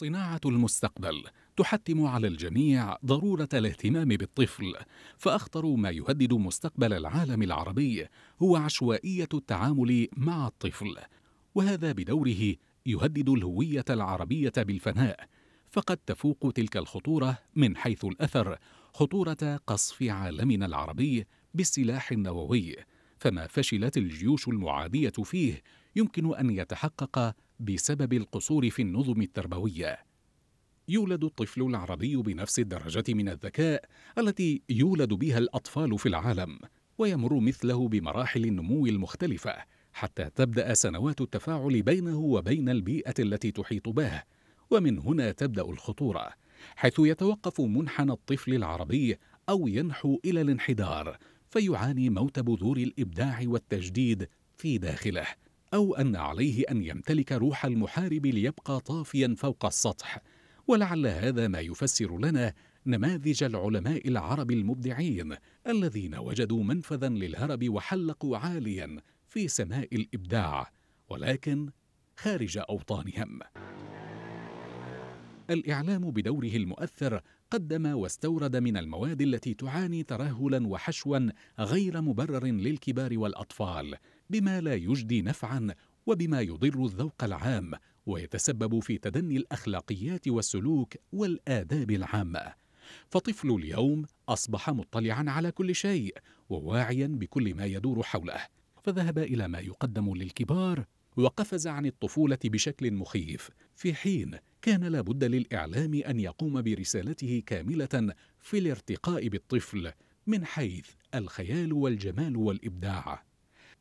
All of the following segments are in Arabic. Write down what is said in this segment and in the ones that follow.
صناعة المستقبل تحتم على الجميع ضرورة الاهتمام بالطفل، فأخطر ما يهدد مستقبل العالم العربي هو عشوائية التعامل مع الطفل، وهذا بدوره يهدد الهوية العربية بالفناء، فقد تفوق تلك الخطورة من حيث الأثر خطورة قصف عالمنا العربي بالسلاح النووي، فما فشلت الجيوش المعادية فيه يمكن ان يتحقق بسبب القصور في النظم التربويه يولد الطفل العربي بنفس الدرجه من الذكاء التي يولد بها الاطفال في العالم ويمر مثله بمراحل النمو المختلفه حتى تبدا سنوات التفاعل بينه وبين البيئه التي تحيط به ومن هنا تبدا الخطوره حيث يتوقف منحنى الطفل العربي او ينحو الى الانحدار فيعاني موت بذور الابداع والتجديد في داخله أو أن عليه أن يمتلك روح المحارب ليبقى طافيا فوق السطح ولعل هذا ما يفسر لنا نماذج العلماء العرب المبدعين الذين وجدوا منفذا للهرب وحلقوا عاليا في سماء الإبداع ولكن خارج أوطانهم الإعلام بدوره المؤثر قدم واستورد من المواد التي تعاني ترهلا وحشوا غير مبرر للكبار والأطفال بما لا يجدي نفعا وبما يضر الذوق العام ويتسبب في تدني الاخلاقيات والسلوك والاداب العامه فطفل اليوم اصبح مطلعا على كل شيء وواعيا بكل ما يدور حوله فذهب الى ما يقدم للكبار وقفز عن الطفوله بشكل مخيف في حين كان لابد للاعلام ان يقوم برسالته كامله في الارتقاء بالطفل من حيث الخيال والجمال والابداع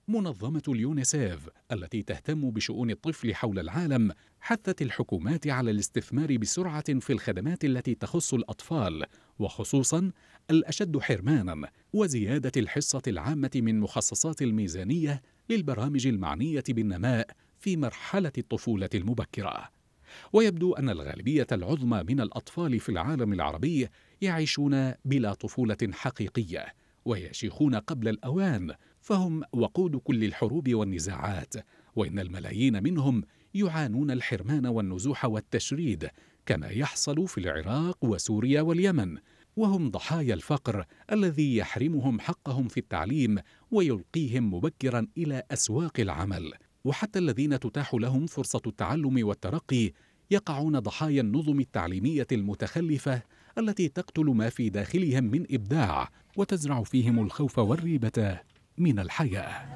منظمة اليونيسيف التي تهتم بشؤون الطفل حول العالم حثت الحكومات على الاستثمار بسرعة في الخدمات التي تخص الأطفال وخصوصا الأشد حرمانا وزيادة الحصة العامة من مخصصات الميزانية للبرامج المعنية بالنماء في مرحلة الطفولة المبكرة ويبدو أن الغالبية العظمى من الأطفال في العالم العربي يعيشون بلا طفولة حقيقية ويشيخون قبل الأوان فهم وقود كل الحروب والنزاعات وان الملايين منهم يعانون الحرمان والنزوح والتشريد كما يحصل في العراق وسوريا واليمن وهم ضحايا الفقر الذي يحرمهم حقهم في التعليم ويلقيهم مبكرا الى اسواق العمل وحتى الذين تتاح لهم فرصه التعلم والترقي يقعون ضحايا النظم التعليميه المتخلفه التي تقتل ما في داخلهم من ابداع وتزرع فيهم الخوف والريبه من الحياه